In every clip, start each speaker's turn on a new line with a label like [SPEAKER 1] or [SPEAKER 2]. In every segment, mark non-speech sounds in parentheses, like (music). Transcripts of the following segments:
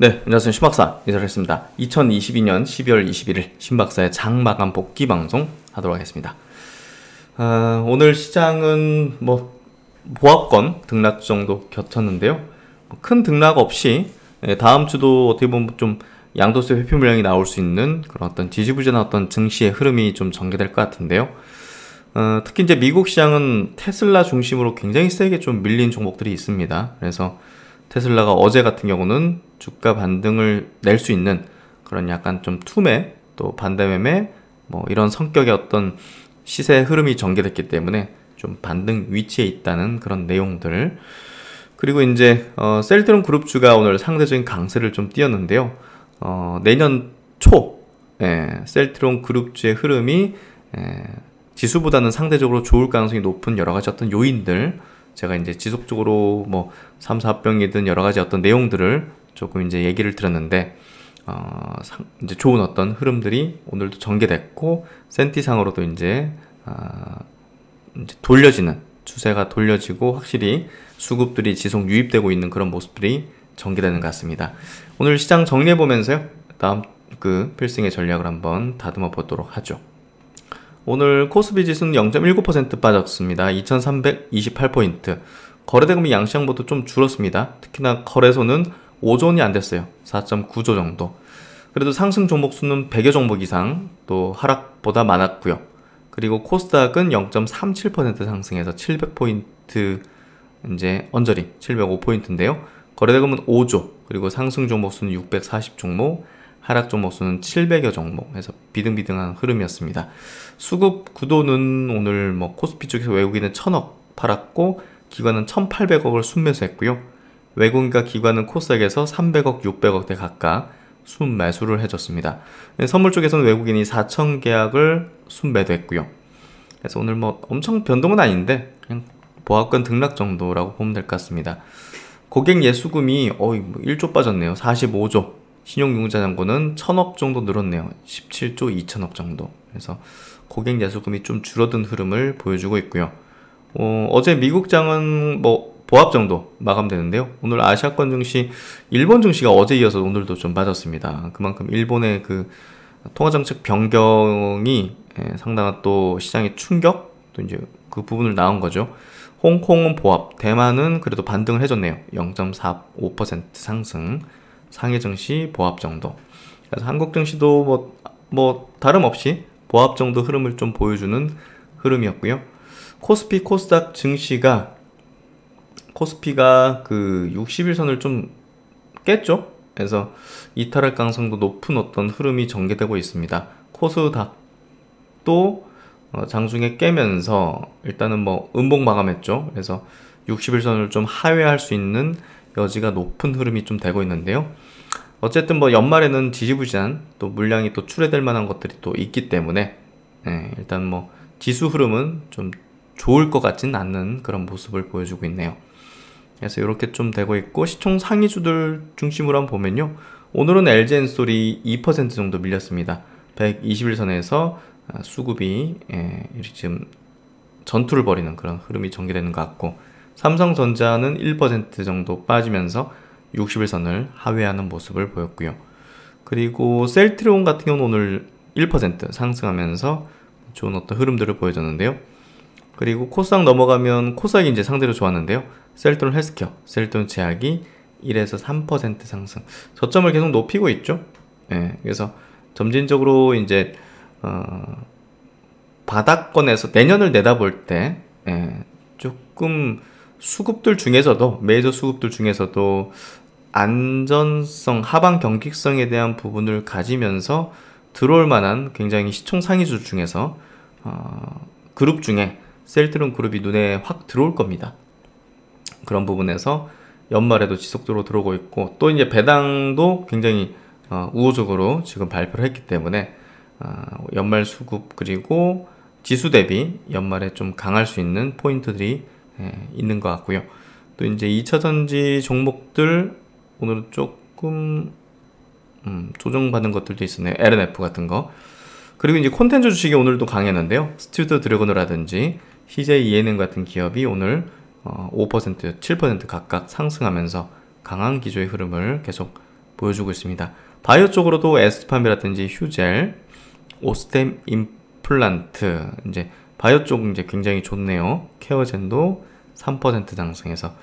[SPEAKER 1] 네, 안녕하세요. 신박사 인사했습니다. 2022년 12월 21일 신박사의 장마감 복귀 방송 하도록 하겠습니다. 아, 오늘 시장은 뭐 보합권 등락 정도 겹쳤는데요. 뭐 큰 등락 없이 예, 다음 주도 어떻게 보면 좀 양도세 회피 물량이 나올 수 있는 그런 어떤 지지부진한 어떤 증시의 흐름이 좀 전개될 것 같은데요. 어, 특히 이제 미국 시장은 테슬라 중심으로 굉장히 세게 좀 밀린 종목들이 있습니다. 그래서 테슬라가 어제 같은 경우는 주가 반등을 낼 수 있는 그런 약간 좀 투매 또 반대 매매 뭐 이런 성격의 어떤 시세 흐름이 전개됐기 때문에 좀 반등 위치에 있다는 그런 내용들 그리고 이제 어, 셀트론 그룹주가 오늘 상대적인 강세를 좀 띄었는데요 어, 내년 초 예, 셀트론 그룹주의 흐름이 예, 지수보다는 상대적으로 좋을 가능성이 높은 여러 가지 어떤 요인들 제가 이제 지속적으로 뭐 3, 4병이든 여러 가지 어떤 내용들을 조금 이제 얘기를 드렸는데 어, 상, 이제 좋은 어떤 흐름들이 오늘도 전개됐고 센티상으로도 이제, 어, 이제 돌려지는 추세가 돌려지고 확실히 수급들이 지속 유입되고 있는 그런 모습들이 전개되는 것 같습니다. 오늘 시장 정리해 보면서요. 다음 그 필승의 전략을 한번 다듬어 보도록 하죠. 오늘 코스비 지수는 0.19% 빠졌습니다. 2328포인트. 거래대금이 양시장보다 좀 줄었습니다. 특히나 거래소는 5조 원이 안 됐어요. 4.9조 정도. 그래도 상승 종목 수는 100여 종목 이상 또 하락보다 많았고요. 그리고 코스닥은 0.37% 상승해서 700포인트 이제 언저리 705포인트인데요. 거래대금은 5조, 그리고 상승 종목 수는 640종목, 하락 종목 수는 700여 종목 해서 비등비등한 흐름이었습니다. 수급 구도는 오늘 뭐 코스피 쪽에서 외국인은 1000억 팔았고 기관은 1800억을 순매수했고요. 외국인과 기관은 코스닥에서 300억, 600억대 각각 순매수를 해줬습니다. 네, 선물 쪽에서는 외국인이 4천 계약을 순매도했고요. 그래서 오늘 뭐 엄청 변동은 아닌데 그냥 보합권 등락 정도라고 보면 될 것 같습니다. 고객 예수금이 어이 1조 뭐 빠졌네요. 45조. 신용융자 잔고는 천억 정도 늘었네요. 17조 2천억 정도. 그래서 고객 예수금이 좀 줄어든 흐름을 보여주고 있고요. 어, 제 미국장은 뭐 보합 정도 마감되는데요. 오늘 아시아권 증시, 일본 증시가 어제 이어서 오늘도 좀 빠졌습니다. 그만큼 일본의 그 통화정책 변경이 예, 상당한 또 시장의 충격, 또 이제 그 부분을 나온 거죠. 홍콩은 보합, 대만은 그래도 반등을 해줬네요. 0.45% 상승. 상해 증시, 보합 정도. 그래서 한국 증시도 뭐, 뭐, 다름없이 보합 정도 흐름을 좀 보여주는 흐름이었고요. 코스피, 코스닥 증시가 코스피가 그 60일선을 좀 깼죠? 그래서 이탈할 가능성도 높은 어떤 흐름이 전개되고 있습니다. 코스닥도 어, 장중에 깨면서 일단은 뭐 음봉 마감했죠. 그래서 60일선을 좀 하회할 수 있는 여지가 높은 흐름이 좀 되고 있는데요. 어쨌든 뭐 연말에는 지지부진한 또 물량이 또 출해될 만한 것들이 또 있기 때문에 네, 일단 뭐 지수 흐름은 좀 좋을 것 같진 않는 그런 모습을 보여주고 있네요. 그래서 이렇게 좀 되고 있고 시총 상위주들 중심으로 한번 보면요. 오늘은 LG 엔솔이 2% 정도 밀렸습니다. 121선에서 아, 수급이 예, 지금 전투를 벌이는 그런 흐름이 전개되는 것 같고 삼성전자는 1% 정도 빠지면서 60일선을 하회하는 모습을 보였고요. 그리고 셀트리온 같은 경우는 오늘 1% 상승하면서 좋은 어떤 흐름들을 보여줬는데요. 그리고 코스닥 넘어가면 코스닥이 이제 상대로 좋았는데요. 셀트론 헬스케어, 셀트론 제약이 1에서 3% 상승. 저점을 계속 높이고 있죠. 예, 그래서 점진적으로 이제 어, 바닥권에서 내년을 내다볼 때 예, 조금 수급들 중에서도 메이저 수급들 중에서도 안전성, 하방 경직성에 대한 부분을 가지면서 들어올 만한 굉장히 시총 상위주 중에서 어, 그룹 중에 셀트론 그룹이 눈에 확 들어올 겁니다. 그런 부분에서 연말에도 지속적으로 들어오고 있고 또 이제 배당도 굉장히 어, 우호적으로 지금 발표를 했기 때문에 어, 연말 수급 그리고 지수 대비 연말에 좀 강할 수 있는 포인트들이 예, 있는 것 같고요. 또 이제 2차전지 종목들 오늘은 조금 음, 조정받는 것들도 있었네요. LNF 같은 거. 그리고 이제 콘텐츠 주식이 오늘도 강했는데요. 스튜디오 드래곤이라든지 CJ ENM 같은 기업이 오늘 어, 5%, 7% 각각 상승하면서 강한 기조의 흐름을 계속 보여주고 있습니다. 바이오 쪽으로도 에스팜이라든지 휴젤, 오스템 임플란트, 이제 바이오 쪽 이제 굉장히 좋네요. 케어젠도 3% 상승해서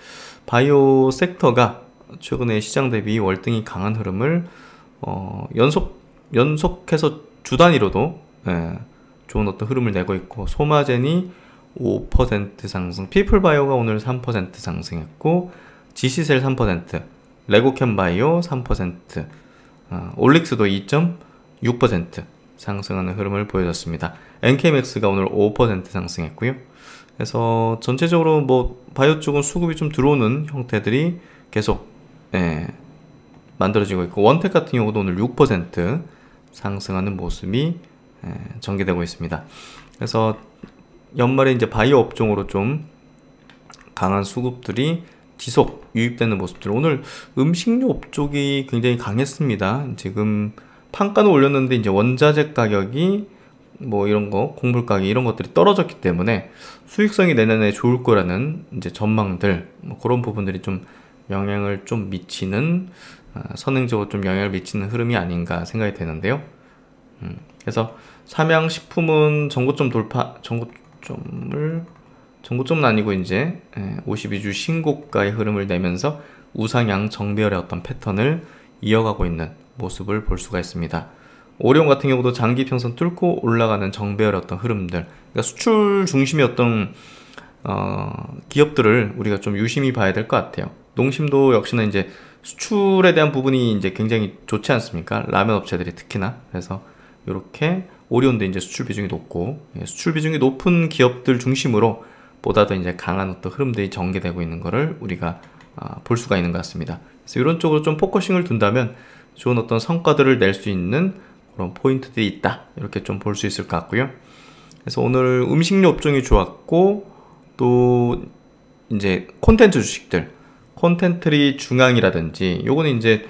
[SPEAKER 1] 바이오 섹터가 최근에 시장 대비 월등히 강한 흐름을 어, 연속 연속해서 주 단위로도 예, 좋은 어떤 흐름을 내고 있고 소마젠이 5% 상승, 피플바이오가 오늘 3% 상승했고 지시셀 3%, 레고캔바이오 3%, 어, 올릭스도 2.6% 상승하는 흐름을 보여줬습니다. NKMX가 오늘 5% 상승했고요. 그래서 전체적으로 뭐 바이오 쪽은 수급이 좀 들어오는 형태들이 계속 예, 만들어지고 있고 원택 같은 경우도 오늘 6% 상승하는 모습이 예, 전개되고 있습니다. 그래서 연말에 이제 바이오 업종으로 좀 강한 수급들이 지속 유입되는 모습들 오늘 음식료 업종이 굉장히 강했습니다. 지금 판가는 올렸는데 이제 원자재 가격이 뭐 이런 거 공불 가격 이런 것들이 떨어졌기 때문에 수익성이 내년에 좋을 거라는 이제 전망들 뭐 그런 부분들이 좀 영향을 좀 미치는 아, 선행적으로 좀 영향을 미치는 흐름이 아닌가 생각이 되는데요. 음, 그래서 삼양식품은 전고점 돌파 전고점을 전고점은 아니고 이제 52주 예, 신고가의 흐름을 내면서 우상향 정배열의 어떤 패턴을 이어가고 있는 모습을 볼 수가 있습니다. 오리온 같은 경우도 장기 평선 뚫고 올라가는 정배열이었던 흐름들 그러니까 수출 중심이었던 어, 기업들을 우리가 좀 유심히 봐야 될 것 같아요 농심도 역시나 이제 수출에 대한 부분이 이제 굉장히 좋지 않습니까 라면 업체들이 특히나 그래서 이렇게 오리온도 이제 수출 비중이 높고 예, 수출 비중이 높은 기업들 중심으로 보다 더 이제 강한 어떤 흐름들이 전개되고 있는 것을 우리가 아, 볼 수가 있는 것 같습니다. 그래서 이런 쪽으로 좀 포커싱을 둔다면 좋은 어떤 성과들을 낼 수 있는 그런 포인트들이 있다 이렇게 좀 볼 수 있을 것 같고요 그래서 오늘 음식료 업종이 좋았고 또 이제 콘텐츠 주식들 콘텐트리 중앙이라든지 요거는 이제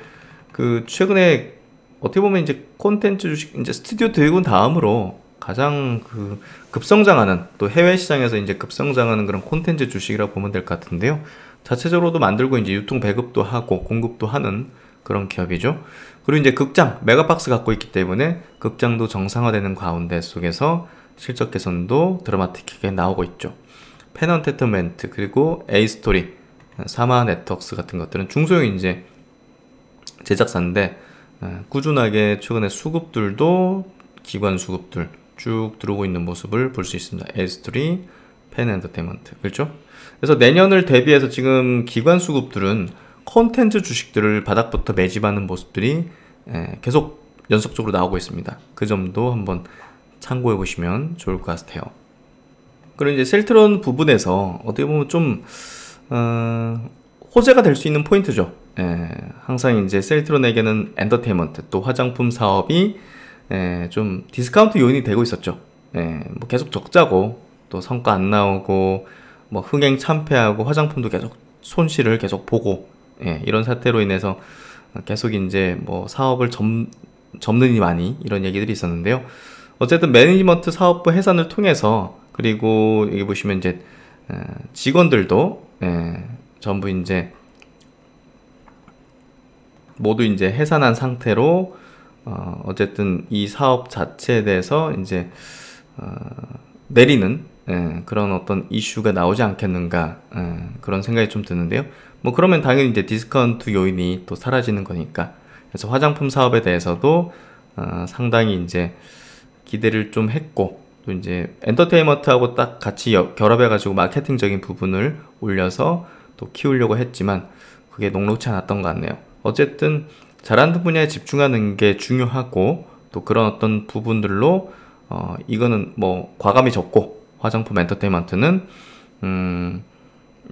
[SPEAKER 1] 그 최근에 어떻게 보면 이제 콘텐츠 주식 이제 스튜디오 드래 다음으로 가장 그 급성장하는 또 해외 시장에서 이제 급성장하는 그런 콘텐츠 주식이라 보면 될 것 같은데요. 자체적으로도 만들고 이제 유통 배급도 하고 공급도 하는 그런 기업이죠. 그리고 이제 극장, 메가박스 갖고 있기 때문에 극장도 정상화되는 가운데 속에서 실적 개선도 드라마틱하게 나오고 있죠. 페넌테터멘트 그리고 에이스토리, 사마 네트웍스 같은 것들은 중소형 이제 제작사인데 어, 꾸준하게 최근에 수급들도 기관 수급들 쭉 들어오고 있는 모습을 볼 수 있습니다. 에이스토리, 펜 엔터테인먼트 그렇죠? 그래서 내년을 대비해서 지금 기관 수급들은 콘텐츠 주식들을 바닥부터 매집하는 모습들이 예, 계속 연속적으로 나오고 있습니다. 그 점도 한번 참고해 보시면 좋을 것 같아요. 그리고 이제 셀트론 부분에서 어떻게 보면 좀 어, 호재가 될 수 있는 포인트죠. 예, 항상 이제 셀트론에게는 엔터테인먼트 또 화장품 사업이 예, 좀 디스카운트 요인이 되고 있었죠. 예, 뭐 계속 적자고 또 성과 안 나오고 뭐 흥행 참패하고 화장품도 계속 손실을 계속 보고 예, 이런 사태로 인해서 계속 이제 뭐 사업을 점, 접는 이 많이 이런 얘기들이 있었는데요. 어쨌든 매니지먼트 사업부 해산을 통해서 그리고 여기 보시면 이제 직원들도 예, 전부 이제 모두 이제 해산한 상태로 어, 어쨌든 이 사업 자체에 대해서 이제 어, 내리는 예, 그런 어떤 이슈가 나오지 않겠는가 예, 그런 생각이 좀 드는데요. 뭐 그러면 당연히 이제 디스카운트 요인이 또 사라지는 거니까 그래서 화장품 사업에 대해서도 어, 상당히 이제 기대를 좀 했고 또 이제 엔터테인먼트하고 딱 같이 결합해 가지고 마케팅적인 부분을 올려서 또 키우려고 했지만 그게 녹록치 않았던 것 같네요 어쨌든 잘하는 분야에 집중하는 게 중요하고 또 그런 어떤 부분들로 어, 이거는 뭐 과감히 접고 화장품 엔터테인먼트는 음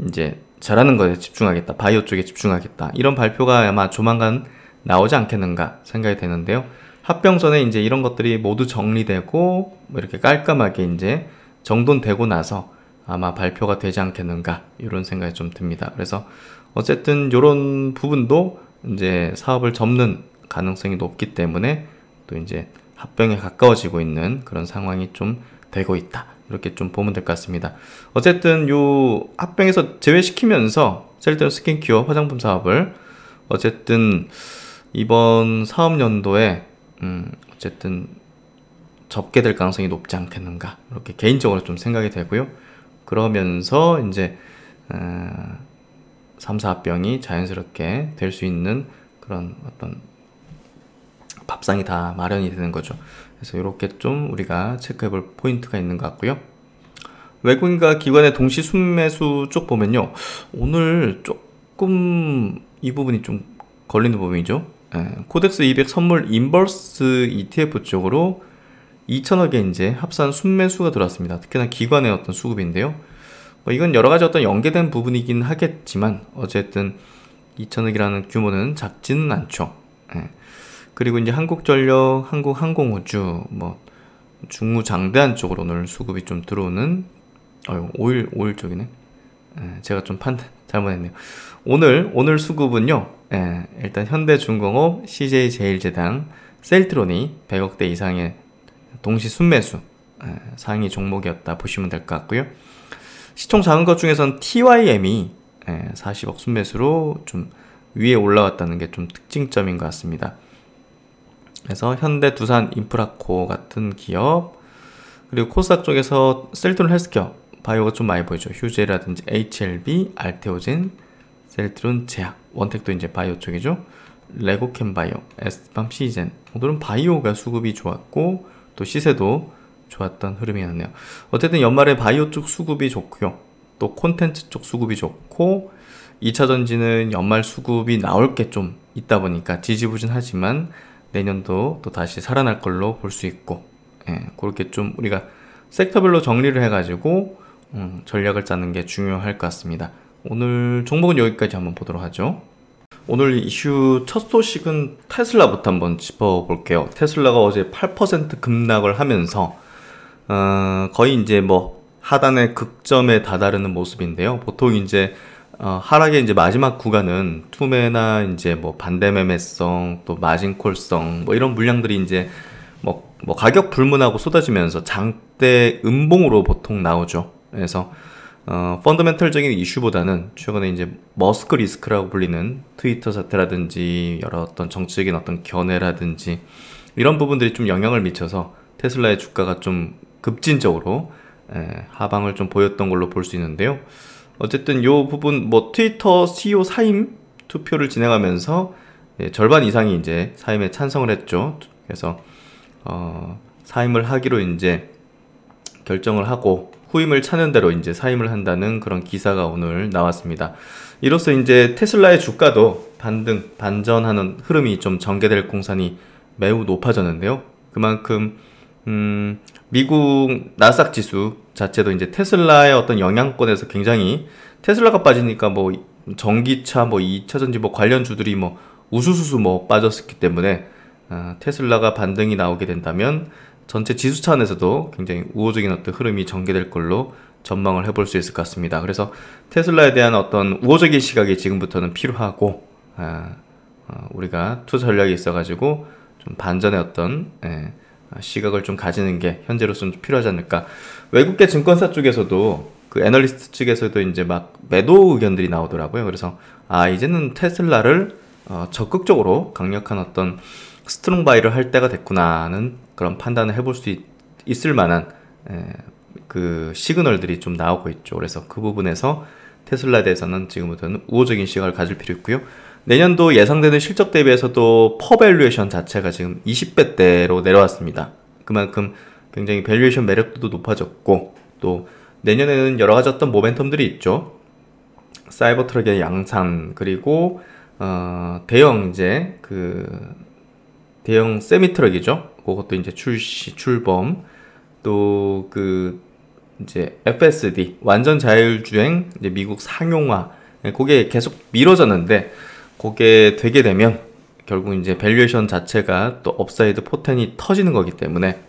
[SPEAKER 1] 이제 잘하는 것에 집중하겠다, 바이오 쪽에 집중하겠다 이런 발표가 아마 조만간 나오지 않겠는가 생각이 되는데요. 합병 전에 이제 이런 것들이 모두 정리되고 뭐 이렇게 깔끔하게 이제 정돈되고 나서 아마 발표가 되지 않겠는가 이런 생각이 좀 듭니다. 그래서 어쨌든 이런 부분도 이제 사업을 접는 가능성이 높기 때문에 또 이제 합병에 가까워지고 있는 그런 상황이 좀 되고 있다. 이렇게 좀 보면 될 것 같습니다. 어쨌든 요 합병에서 제외시키면서 셀던 스킨케어 화장품 사업을 어쨌든 이번 사업 연도에 음 어쨌든 접게 될 가능성이 높지 않겠는가 이렇게 개인적으로 좀 생각이 되고요. 그러면서 이제 3, 어, 4병이 자연스럽게 될 수 있는 그런 어떤 밥상이 다 마련이 되는 거죠. 그래서 이렇게 좀 우리가 체크해 볼 포인트가 있는 것 같고요. 외국인과 기관의 동시 순매수 쪽 보면요. 오늘 조금 이 부분이 좀 걸리는 부분이죠. 예, 코덱스 200 선물 인버스 ETF 쪽으로 2천억에 이제 합산 순매수가 들어왔습니다. 특히나 기관의 어떤 수급인데요. 뭐 이건 여러 가지 어떤 연계된 부분이긴 하겠지만 어쨌든 2천억이라는 규모는 작지는 않죠. 예. 그리고 이제 한국전력, 한국항공우주, 뭐 중무장대한 쪽으로 오늘 수급이 좀 들어오는 어유 5일 5일 쪽이네. 에, 예, 제가 좀 판단 (laughs) 잘못했네요. 오늘 오늘 수급은요. 에, 예, 일단 현대중공업, CJ제일제당, 셀트론이 100억대 이상의 동시 순매수 에, 예, 상위 종목이었다 보시면 될 것 같고요. 시총 작은 것 중에선 TYM이 40억 순매수로 좀 위에 올라왔다는 게 좀 특징점인 것 같습니다. 그래서 현대, 두산, 인프라코 같은 기업 그리고 코스닥 쪽에서 셀트론 헬스케어 바이오가 좀 많이 보이죠. 휴제라든지 HLB, 알테오진 셀트론 제약, 원택도 이제 바이오 쪽이죠. 레고캠 바이오, 에스밤시즌 오늘은 바이오가 수급이 좋았고 또 시세도 좋았던 흐름이었네요. 어쨌든 연말에 바이오 쪽 수급이 좋고요. 또 콘텐츠 쪽 수급이 좋고 2차전지는 연말 수급이 나올 게 좀 있다 보니까 지지부진하지만 내년도 또 다시 살아날 걸로 볼 수 있고 예, 그렇게 좀 우리가 섹터별로 정리를 해가지고 음, 전략을 짜는 게 중요할 것 같습니다. 오늘 종목은 여기까지 한번 보도록 하죠. 오늘 이슈 첫 소식은 테슬라부터 한번 짚어볼게요. 테슬라가 어제 8% 급락을 하면서 어, 거의 이제 뭐 하단의 극점에 다다르는 모습인데요. 보통 이제 어, 하락의 이제 마지막 구간은 투매나 이제 뭐 반대매매성 또 마진콜성 뭐 이런 물량들이 이제 뭐, 뭐 가격 불문하고 쏟아지면서 장대 음봉으로 보통 나오죠. 그래서 어, 펀더멘털적인 이슈보다는 최근에 이제 머스크 리스크라고 불리는 트위터 사태라든지 여러 어떤 정치적인 어떤 견해라든지 이런 부분들이 좀 영향을 미쳐서 테슬라의 주가가 좀 급진적으로 에, 예, 하방을 좀 보였던 걸로 볼 수 있는데요. 어쨌든 이 부분 뭐 트위터 CEO 사임 투표를 진행하면서 예, 절반 이상이 이제 사임에 찬성을 했죠. 그래서 어, 사임을 하기로 이제 결정을 하고 후임을 차는 대로 이제 사임을 한다는 그런 기사가 오늘 나왔습니다. 이로써 이제 테슬라의 주가도 반등, 반전하는 흐름이 좀 전개될 공산이 매우 높아졌는데요. 그만큼 음, 미국 나스닥 지수 자체도 이제 테슬라의 어떤 영향권에서 굉장히 테슬라가 빠지니까 뭐 전기차 뭐 2차전지 뭐 관련 주들이 뭐 우수수수 뭐 빠졌기 때문에 아, 테슬라가 반등이 나오게 된다면 전체 지수차 안에서도 굉장히 우호적인 어떤 흐름이 전개될 걸로 전망을 해볼 수 있을 것 같습니다. 그래서 테슬라에 대한 어떤 우호적인 시각이 지금부터는 필요하고 아, 아, 우리가 투자 전략이 있어가지고 좀 반전의 어떤 예, 아, 시각을 좀 가지는 게 현재로서는 필요하지 않을까. 외국계 증권사 쪽에서도 그 애널리스트 측에서도 이제 막 매도 의견들이 나오더라고요. 그래서 아 이제는 테슬라를 어, 적극적으로 강력한 어떤 스트롱 바이를 할 때가 됐구나는 그런 판단을 해볼 수 있, 있을 만한 에, 그 시그널들이 좀 나오고 있죠. 그래서 그 부분에서 테슬라에 대해서는 지금부터는 우호적인 시각을 가질 필요 있고요. 내년도 예상되는 실적 대비해서도 퍼밸류에이션 자체가 지금 20배대로 내려왔습니다. 그만큼 굉장히 밸류에이션 매력도도 높아졌고 또 내년에는 여러 가지 어떤 모멘텀들이 있죠. 사이버 트럭의 양산 그리고 어, 대형 이제 그 대형 세미 트럭이죠. 그것도 이제 출시 출범 또 그 이제 FSD 완전 자율주행 이제 미국 상용화 예, 그게 계속 미뤄졌는데 그게 되게 되면 결국 이제 밸류에이션 자체가 또 업사이드 포텐이 터지는 거기 때문에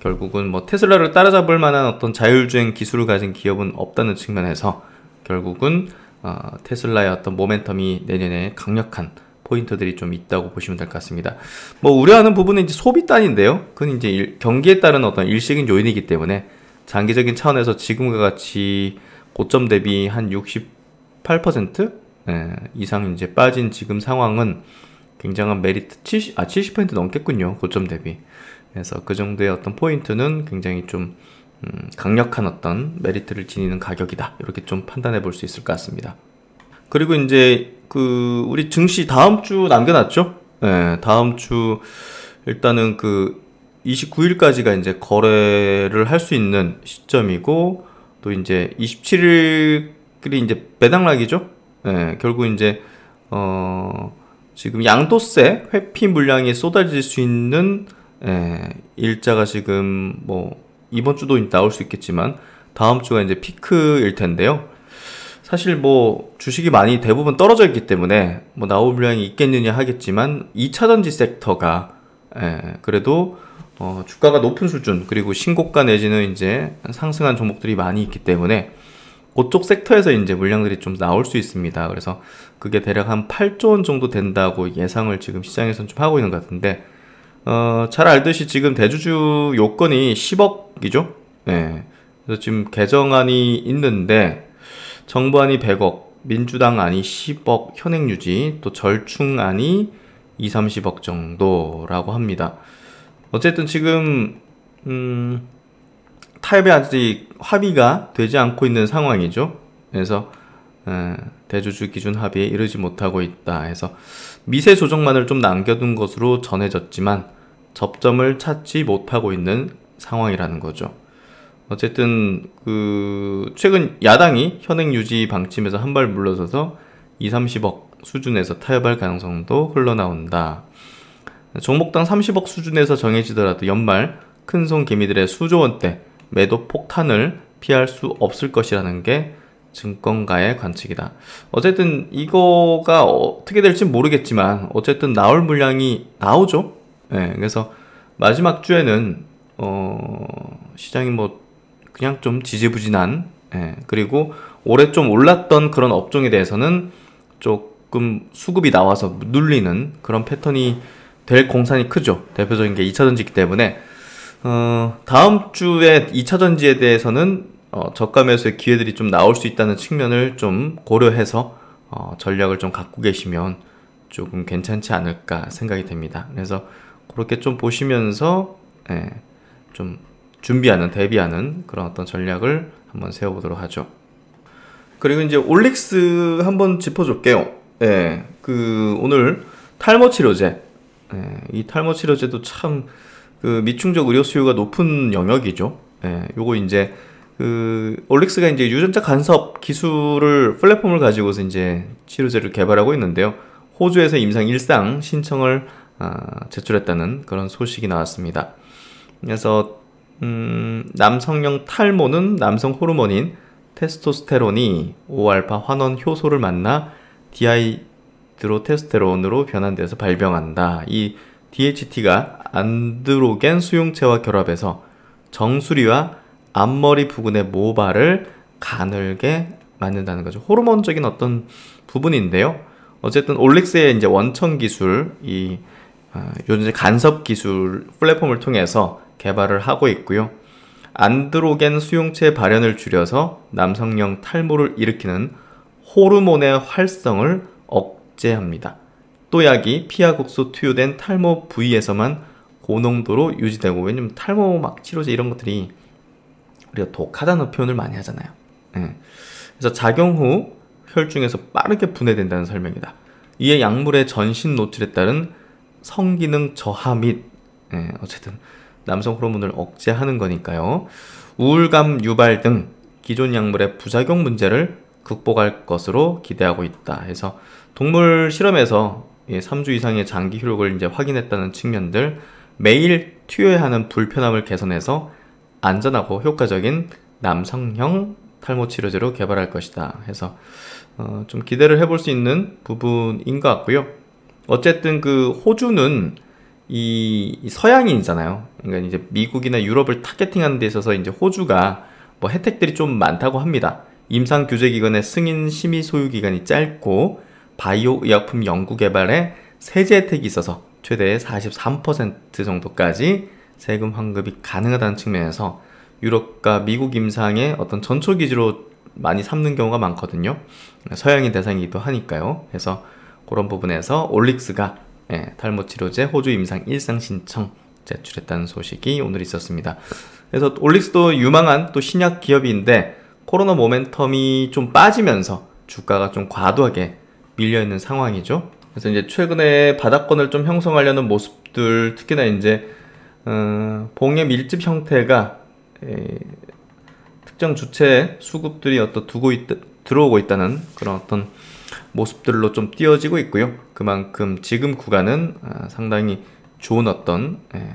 [SPEAKER 1] 결국은 뭐 테슬라를 따라잡을 만한 어떤 자율주행 기술을 가진 기업은 없다는 측면에서 결국은 어, 테슬라의 어떤 모멘텀이 내년에 강력한 포인트들이 좀 있다고 보시면 될 것 같습니다. 뭐 우려하는 부분은 이제 소비단인데요. 그건 이제 일, 경기에 따른 어떤 일시적인 요인이기 때문에 장기적인 차원에서 지금과 같이 고점 대비 한68% 예, 이상 이제 빠진 지금 상황은 굉장한 메리트 70, 아, 70% 넘겠군요. 고점 대비. 그래서 그 정도의 어떤 포인트는 굉장히 좀 음, 강력한 어떤 메리트를 지니는 가격이다. 이렇게 좀 판단해 볼 수 있을 것 같습니다. 그리고 이제 그 우리 증시 다음 주 남겨놨죠? 네, 다음 주 일단은 그 29일까지가 이제 거래를 할 수 있는 시점이고 또 이제 27일이 이제 배당락이죠? 예, 결국 이제 어, 지금 양도세 회피 물량이 쏟아질 수 있는 예, 일자가 지금 뭐 이번 주도 나올 수 있겠지만 다음 주가 이제 피크일 텐데요. 사실 뭐 주식이 많이 대부분 떨어져 있기 때문에 뭐 나올 물량이 있겠느냐 하겠지만 2차전지 섹터가 예, 그래도 어, 주가가 높은 수준 그리고 신고가 내지는 이제 상승한 종목들이 많이 있기 때문에 그쪽 섹터에서 이제 물량들이 좀 나올 수 있습니다. 그래서 그게 대략 한 8조 원 정도 된다고 예상을 지금 시장에서는 좀 하고 있는 것 같은데 어, 잘 알듯이 지금 대주주 요건이 10억이죠. 네. 그래서 지금 개정안이 있는데 정부안이 100억, 민주당안이 10억 현행 유지, 또 절충안이 2, 0 30억 정도라고 합니다. 어쨌든 지금 음, 타협이 아직 합의가 되지 않고 있는 상황이죠. 그래서 음, 대주주 기준 합의에 이르지 못하고 있다 해서 미세 조정만을 좀 남겨둔 것으로 전해졌지만 접점을 찾지 못하고 있는 상황이라는 거죠. 어쨌든 그 최근 야당이 현행 유지 방침에서 한 발 물러서서 2, 30억 수준에서 타협할 가능성도 흘러나온다. 종목당 30억 수준에서 정해지더라도 연말 큰손 개미들의 수조원대 매도 폭탄을 피할 수 없을 것이라는 게 증권가의 관측이다. 어쨌든 이거가 어, 어떻게 될지 모르겠지만 어쨌든 나올 물량이 나오죠. 네, 그래서 마지막 주에는 어, 시장이 뭐 그냥 좀 지지부진한 예, 그리고 올해 좀 올랐던 그런 업종에 대해서는 조금 수급이 나와서 눌리는 그런 패턴이 될 공산이 크죠. 대표적인 게 2차 전지기 때문에 어, 다음 주에 2차 전지에 대해서는 어, 저가 매수의 기회들이 좀 나올 수 있다는 측면을 좀 고려해서 어, 전략을 좀 갖고 계시면 조금 괜찮지 않을까 생각이 됩니다. 그래서 그렇게 좀 보시면서 예, 좀 준비하는 대비하는 그런 어떤 전략을 한번 세워보도록 하죠. 그리고 이제 올릭스 한번 짚어줄게요. 예, 그 오늘 탈모 치료제 예, 이 탈모 치료제도 참 그미충족 의료 수요가 높은 영역이죠. 예, 요거 이제 그 올릭스가 이제 유전자 간섭 기술을 플랫폼을 가지고서 이제 치료제를 개발하고 있는데요. 호주에서 임상 일상 신청을 아, 제출했다는 그런 소식이 나왔습니다. 그래서 음, 남성형 탈모는 남성 호르몬인 테스토스테론이 5알파 환원 효소를 만나 디하이드로테스테론으로 변환돼서 발병한다. 이 DHT가 안드로겐 수용체와 결합해서 정수리와 앞머리 부근의 모발을 가늘게 만든다는 거죠. 호르몬적인 어떤 부분인데요. 어쨌든 올릭스의 이제 원천 기술, 이 어, 요즘 간섭 기술 플랫폼을 통해서 개발을 하고 있고요. 안드로겐 수용체 발현을 줄여서 남성형 탈모를 일으키는 호르몬의 활성을 억제합니다. 또 약이 피하국소 투여된 탈모 부위에서만 고농도로 유지되고 왜냐면 탈모 막 치료제 이런 것들이 우리가 독하다는 표현을 많이 하잖아요. 네. 그래서 작용 후 혈중에서 빠르게 분해된다는 설명이다. 이에 약물의 전신 노출에 따른 성기능 저하 및 네, 어쨌든 남성 호르몬을 억제하는 거니까요. 우울감 유발 등 기존 약물의 부작용 문제를 극복할 것으로 기대하고 있다. 그래서 동물 실험에서 예, 3주 이상의 장기 효력을 이제 확인했다는 측면들, 매일 튀어야 하는 불편함을 개선해서 안전하고 효과적인 남성형 탈모 치료제로 개발할 것이다. 해서 어, 좀 기대를 해볼 수 있는 부분인 것 같고요. 어쨌든 그 호주는 이, 이 서양인이잖아요. 그러니까 이제 미국이나 유럽을 타겟팅하는 데 있어서 이제 호주가 뭐 혜택들이 좀 많다고 합니다. 임상 규제 기관의 승인 심의 소유 기간이 짧고 바이오 의약품 연구 개발에 세제 혜택이 있어서 최대 43% 정도까지 세금 환급이 가능하다는 측면에서 유럽과 미국 임상의 어떤 전초 기지로 많이 삼는 경우가 많거든요. 서양이 대상이기도 하니까요. 그래서 그런 부분에서 올릭스가 예, 탈모 치료제 호주 임상 일상 신청 제출했다는 소식이 오늘 있었습니다. 그래서 올릭스도 유망한 또 신약 기업인데 코로나 모멘텀이 좀 빠지면서 주가가 좀 과도하게 밀려있는 상황이죠. 그래서 이제 최근에 바닥권을 좀 형성하려는 모습들, 특히나 이제, 어, 봉의 밀집 형태가 에, 특정 주체 수급들이 어떤 두고 있, 들어오고 있다는 그런 어떤 모습들로 좀 띄어지고 있고요. 그만큼 지금 구간은 아, 상당히 좋은 어떤 에,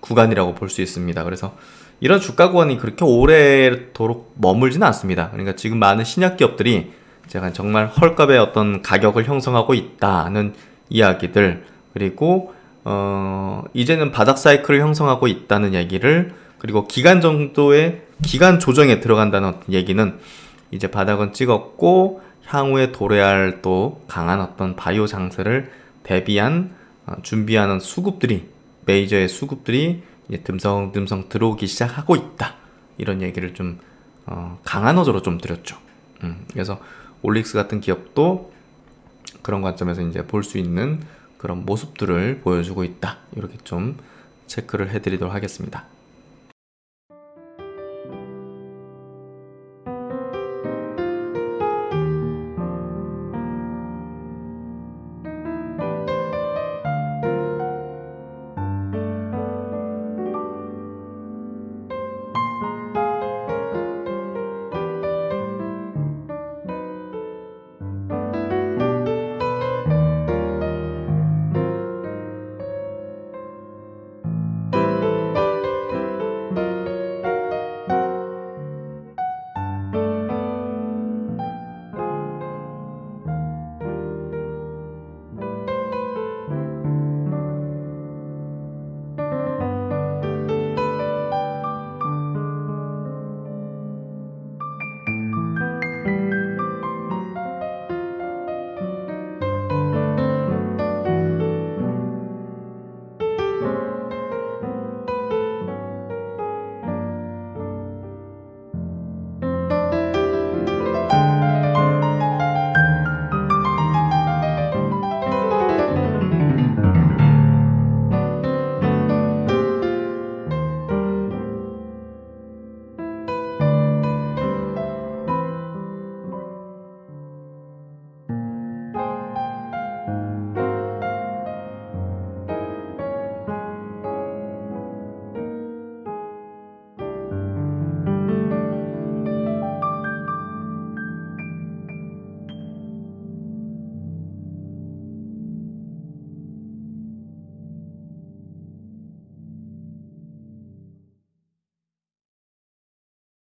[SPEAKER 1] 구간이라고 볼 수 있습니다. 그래서 이런 주가 구간이 그렇게 오래도록 머물지는 않습니다. 그러니까 지금 많은 신약 기업들이 제가 정말 헐값의 어떤 가격을 형성하고 있다는 이야기들 그리고 어, 이제는 바닥 사이클을 형성하고 있다는 얘기를 그리고 기간 정도의 기간 조정에 들어간다는 어떤 얘기는 이제 바닥은 찍었고 향후에 도래할 또 강한 어떤 바이오 장세를 대비한 어, 준비하는 수급들이 메이저의 수급들이 이제 듬성듬성 들어오기 시작하고 있다 이런 얘기를 좀 어, 강한 어조로 좀 드렸죠. 음, 그래서 올릭스 같은 기업도 그런 관점에서 이제 볼 수 있는 그런 모습들을 보여주고 있다. 이렇게 좀 체크를 해드리도록 하겠습니다.